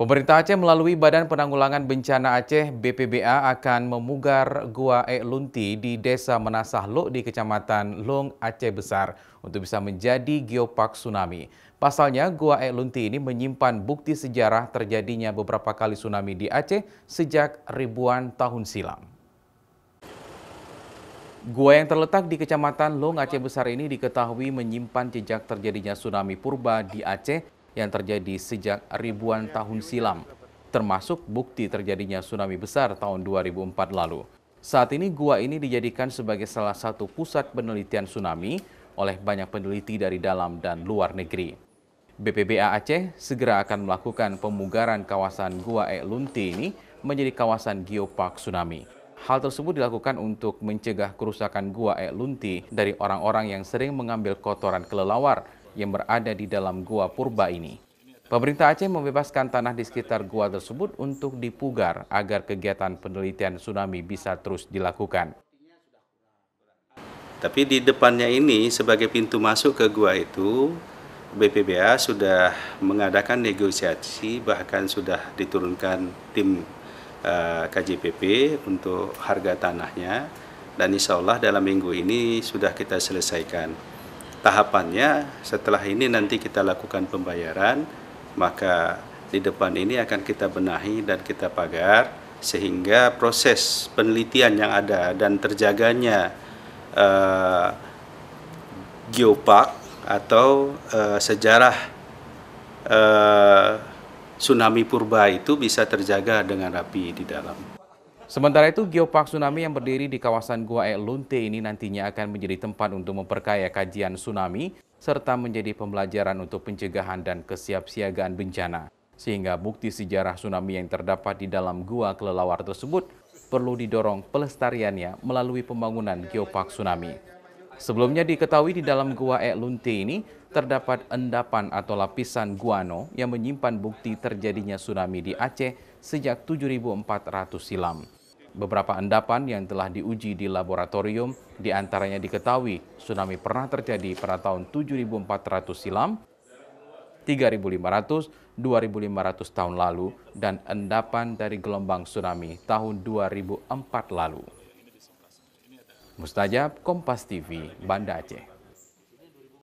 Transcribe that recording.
Pemerintah Aceh melalui Badan Penanggulangan Bencana Aceh BPBA akan memugar Gua E Lunti di Desa Menasah Lok di Kecamatan Long Aceh Besar untuk bisa menjadi geopark tsunami. Pasalnya, Gua E Lunti ini menyimpan bukti sejarah terjadinya beberapa kali tsunami di Aceh sejak ribuan tahun silam. Gua yang terletak di Kecamatan Long Aceh Besar ini diketahui menyimpan jejak terjadinya tsunami purba di Aceh yang terjadi sejak ribuan tahun silam, termasuk bukti terjadinya tsunami besar tahun 2004 lalu. Saat ini gua ini dijadikan sebagai salah satu pusat penelitian tsunami oleh banyak peneliti dari dalam dan luar negeri. BPBA Aceh segera akan melakukan pemugaran kawasan Gua E Lunti ini menjadi kawasan geopark tsunami. Hal tersebut dilakukan untuk mencegah kerusakan Gua E Lunti dari orang-orang yang sering mengambil kotoran kelelawar yang berada di dalam gua purba ini. Pemerintah Aceh membebaskan tanah di sekitar gua tersebut untuk dipugar agar kegiatan penelitian tsunami bisa terus dilakukan. Tapi di depannya ini sebagai pintu masuk ke gua itu BPBA sudah mengadakan negosiasi bahkan sudah diturunkan tim uh, eh, KJPP untuk harga tanahnya dan insya Allah dalam minggu ini sudah kita selesaikan tahapannya setelah ini nanti kita lakukan pembayaran maka di depan ini akan kita benahi dan kita pagar sehingga proses penelitian yang ada dan terjaganya uh, geopark atau uh, sejarah uh, tsunami purba itu bisa terjaga dengan rapi di dalam. Sementara itu, geopark tsunami yang berdiri di kawasan Gua E Lunte ini nantinya akan menjadi tempat untuk memperkaya kajian tsunami serta menjadi pembelajaran untuk pencegahan dan kesiapsiagaan bencana. Sehingga bukti sejarah tsunami yang terdapat di dalam gua kelelawar tersebut perlu didorong pelestariannya melalui pembangunan geopark tsunami. Sebelumnya diketahui di dalam gua E Lunte ini terdapat endapan atau lapisan guano yang menyimpan bukti terjadinya tsunami di Aceh sejak 7400 silam. Beberapa endapan yang telah diuji di laboratorium diantaranya diketahui tsunami pernah terjadi pada tahun 7400 silam, 3500, 2500 tahun lalu, dan endapan dari gelombang tsunami tahun 2004 lalu. Mustajab, Kompas TV, Banda Aceh.